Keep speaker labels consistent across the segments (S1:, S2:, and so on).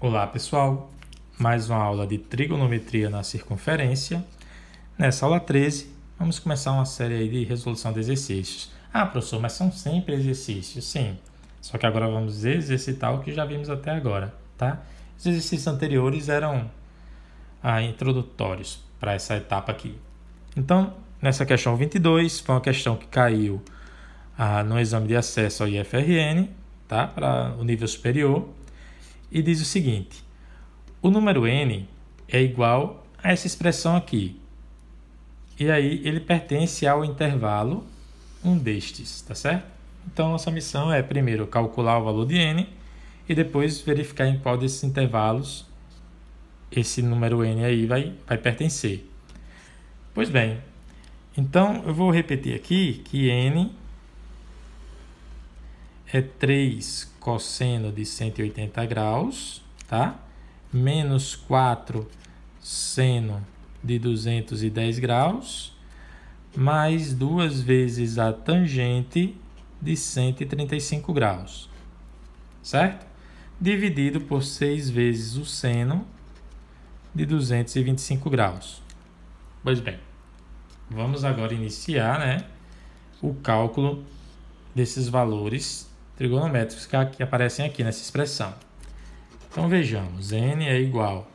S1: Olá pessoal, mais uma aula de trigonometria na circunferência. Nessa aula 13, vamos começar uma série de resolução de exercícios. Ah, professor, mas são sempre exercícios, sim. Só que agora vamos exercitar o que já vimos até agora, tá? Os exercícios anteriores eram ah, introdutórios para essa etapa aqui. Então, nessa questão 22, foi uma questão que caiu ah, no exame de acesso ao IFRN, tá? Para o nível superior e diz o seguinte: o número n é igual a essa expressão aqui. E aí ele pertence ao intervalo um destes, tá certo? Então nossa missão é primeiro calcular o valor de n e depois verificar em qual desses intervalos esse número n aí vai, vai pertencer. Pois bem, então eu vou repetir aqui que n é 3 cosseno de 180 graus, tá? Menos 4 seno de 210 graus, mais duas vezes a tangente de 135 graus, certo? Dividido por 6 vezes o seno de 225 graus. Pois bem, vamos agora iniciar né, o cálculo desses valores trigonométricos que, que aparecem aqui nessa expressão. Então vejamos, n é igual,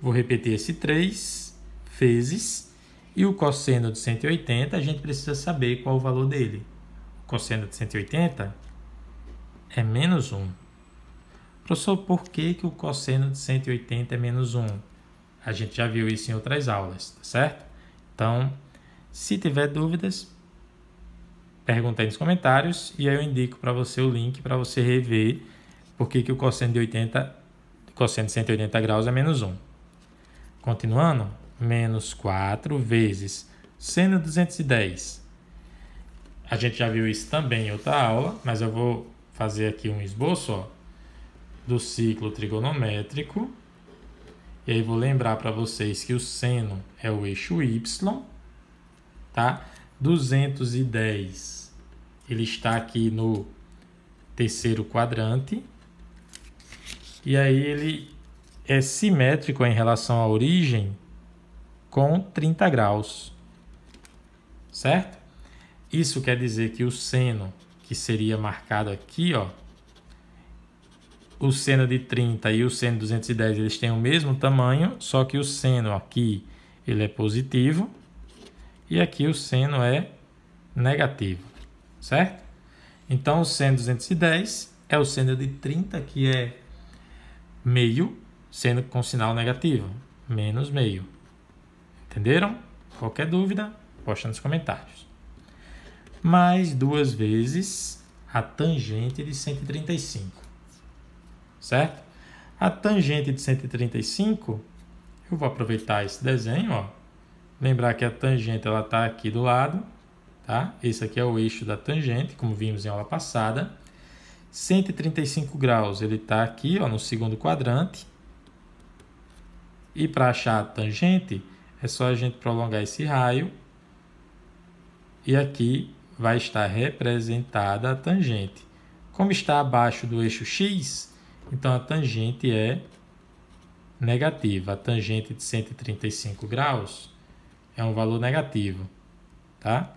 S1: vou repetir esse 3 vezes, e o cosseno de 180 a gente precisa saber qual o valor dele. O cosseno de 180 é menos 1. Professor, por que, que o cosseno de 180 é menos 1? A gente já viu isso em outras aulas, tá certo? Então, se tiver dúvidas, pergunta aí nos comentários e aí eu indico para você o link para você rever por que o cosseno de 80, cosseno de 180 graus é menos 1. Continuando, menos 4 vezes seno 210. A gente já viu isso também em outra aula, mas eu vou fazer aqui um esboço ó, do ciclo trigonométrico. E aí vou lembrar para vocês que o seno é o eixo y, tá? 210. Ele está aqui no terceiro quadrante. E aí ele é simétrico em relação à origem com 30 graus. Certo? Isso quer dizer que o seno que seria marcado aqui, ó, o seno de 30 e o seno 210, eles têm o mesmo tamanho, só que o seno aqui ele é positivo e aqui o seno é negativo, certo? Então, o seno 210 é o seno de 30, que é meio, sendo com sinal negativo, menos meio. Entenderam? Qualquer dúvida, posta nos comentários. Mais duas vezes a tangente de 135, certo? A tangente de 135, eu vou aproveitar esse desenho, ó. Lembrar que a tangente ela está aqui do lado, tá? Esse aqui é o eixo da tangente, como vimos em aula passada. 135 graus ele está aqui, ó, no segundo quadrante. E para achar a tangente, é só a gente prolongar esse raio. E aqui vai estar representada a tangente. Como está abaixo do eixo x, então a tangente é negativa. A tangente de 135 graus é um valor negativo, tá?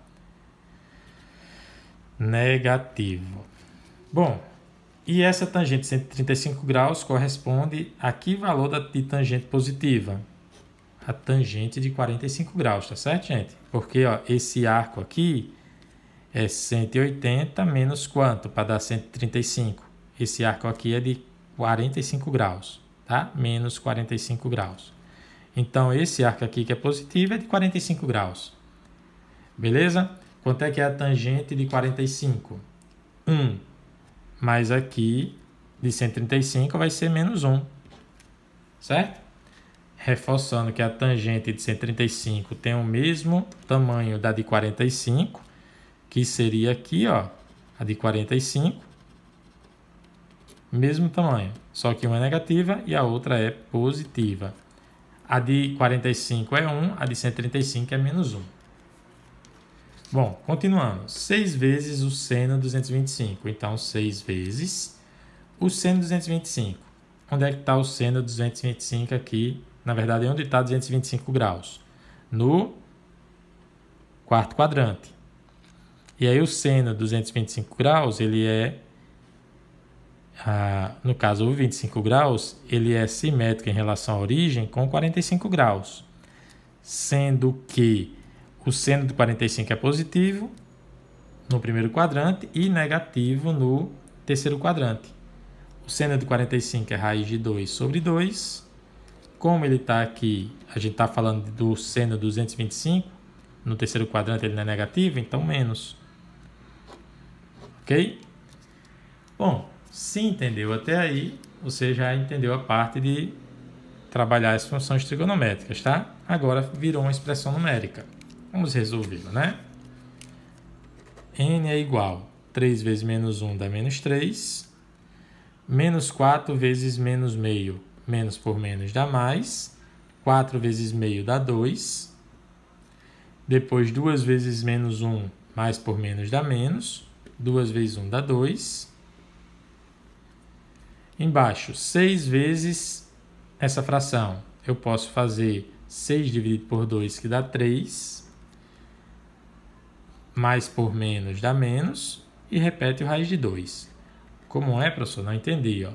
S1: Negativo. Bom, e essa tangente 135 graus corresponde a que valor da, de tangente positiva? A tangente de 45 graus, tá certo, gente? Porque ó, esse arco aqui é 180 menos quanto para dar 135? Esse arco aqui é de 45 graus, tá? Menos 45 graus. Então, esse arco aqui que é positivo é de 45 graus. Beleza? Quanto é que é a tangente de 45? 1. Mais aqui, de 135, vai ser menos 1. Certo? Reforçando que a tangente de 135 tem o mesmo tamanho da de 45, que seria aqui, ó, a de 45. Mesmo tamanho, só que uma é negativa e a outra é positiva. A de 45 é 1, a de 135 é menos 1. Bom, continuando. 6 vezes o seno 225. Então, 6 vezes o seno 225. Onde é que está o seno 225 aqui? Na verdade, onde está 225 graus? No quarto quadrante. E aí, o seno 225 graus, ele é a, no caso o 25 graus, ele é simétrico em relação à origem com 45 graus, sendo que o seno de 45 é positivo no primeiro quadrante e negativo no terceiro quadrante. O seno de 45 é raiz de 2 sobre 2. Como ele está aqui, a gente está falando do seno 225, no terceiro quadrante ele não é negativo, então menos. Ok? Bom, se entendeu até aí, você já entendeu a parte de trabalhar as funções trigonométricas, tá? Agora virou uma expressão numérica. Vamos resolvê-la, né? n é igual a 3 vezes menos 1 dá menos 3, menos 4 vezes menos meio, menos por menos dá mais, 4 vezes meio dá 2, depois 2 vezes menos 1 mais por menos dá menos, 2 vezes 1 dá 2, Embaixo, 6 vezes essa fração. Eu posso fazer 6 dividido por 2, que dá 3. Mais por menos dá menos. E repete o raiz de 2. Como é, professor? Não entendi. Ó.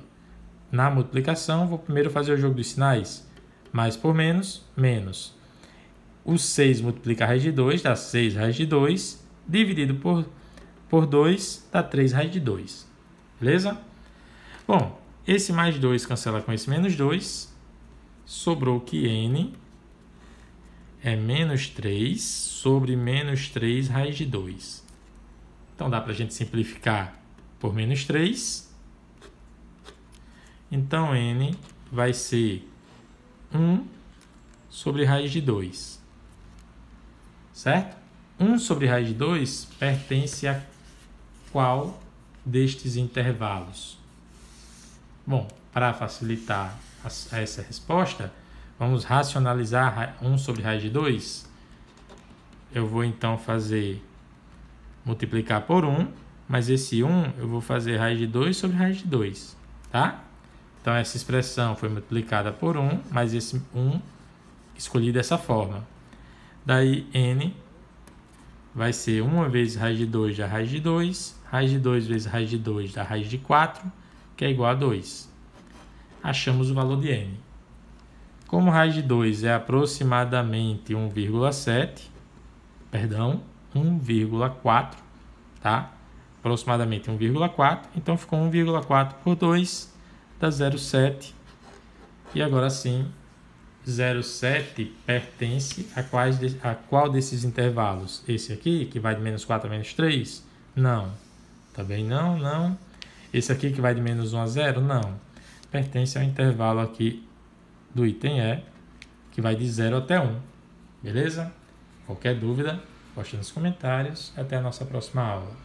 S1: Na multiplicação, vou primeiro fazer o jogo dos sinais. Mais por menos, menos. O 6 multiplica a raiz de 2, dá 6 raiz de 2. Dividido por, por 2, dá 3 raiz de 2. Beleza? Bom, esse mais 2 cancela com esse menos 2. Sobrou que n é menos 3 sobre menos 3 raiz de 2. Então dá para a gente simplificar por menos 3. Então n vai ser 1 sobre raiz de 2. Certo? 1 sobre raiz de 2 pertence a qual destes intervalos? Bom, para facilitar essa resposta, vamos racionalizar 1 sobre raiz de 2. Eu vou então fazer multiplicar por 1, mas esse 1 eu vou fazer raiz de 2 sobre raiz de 2, tá? Então essa expressão foi multiplicada por 1, mas esse 1 escolhi dessa forma. Daí n vai ser 1 vezes raiz de 2 da raiz de 2, raiz de 2 vezes raiz de 2 da raiz de 4, que é igual a 2. Achamos o valor de n. Como raiz de 2 é aproximadamente 1,7, perdão, 1,4, tá? Aproximadamente 1,4, então ficou 1,4 por 2 dá 0,7. E agora sim, 0,7 pertence a, quais de, a qual desses intervalos? Esse aqui, que vai de menos 4 a menos 3? Não. Também não, não. Esse aqui que vai de menos 1 a 0? Não. Pertence ao intervalo aqui do item E, que vai de 0 até 1. Beleza? Qualquer dúvida, poste nos comentários. Até a nossa próxima aula.